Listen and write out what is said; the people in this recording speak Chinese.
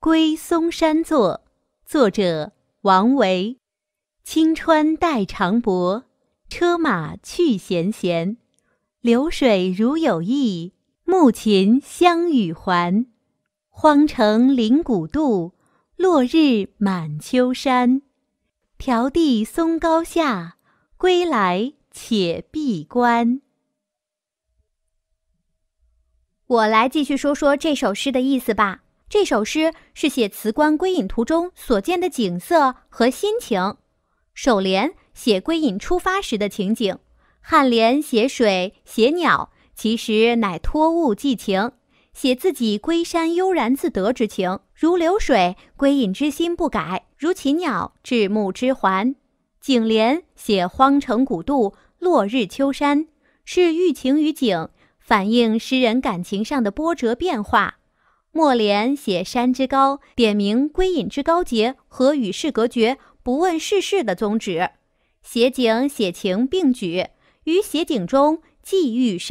归嵩山作，作者王维。青川带长薄，车马去闲闲。流水如有意，暮禽相与还。荒城临古渡，落日满秋山。迢递嵩高下，归来且闭关。我来继续说说这首诗的意思吧。这首诗是写辞官归隐途中所见的景色和心情。首联写归隐出发时的情景，颔联写水写鸟，其实乃托物寄情，写自己归山悠然自得之情，如流水归隐之心不改，如禽鸟至暮之还。景联写荒城古渡、落日秋山，是寓情于景，反映诗人感情上的波折变化。墨莲写山之高，点明归隐之高洁和与世隔绝、不问世事的宗旨；写景写情并举，于写景中寄寓深。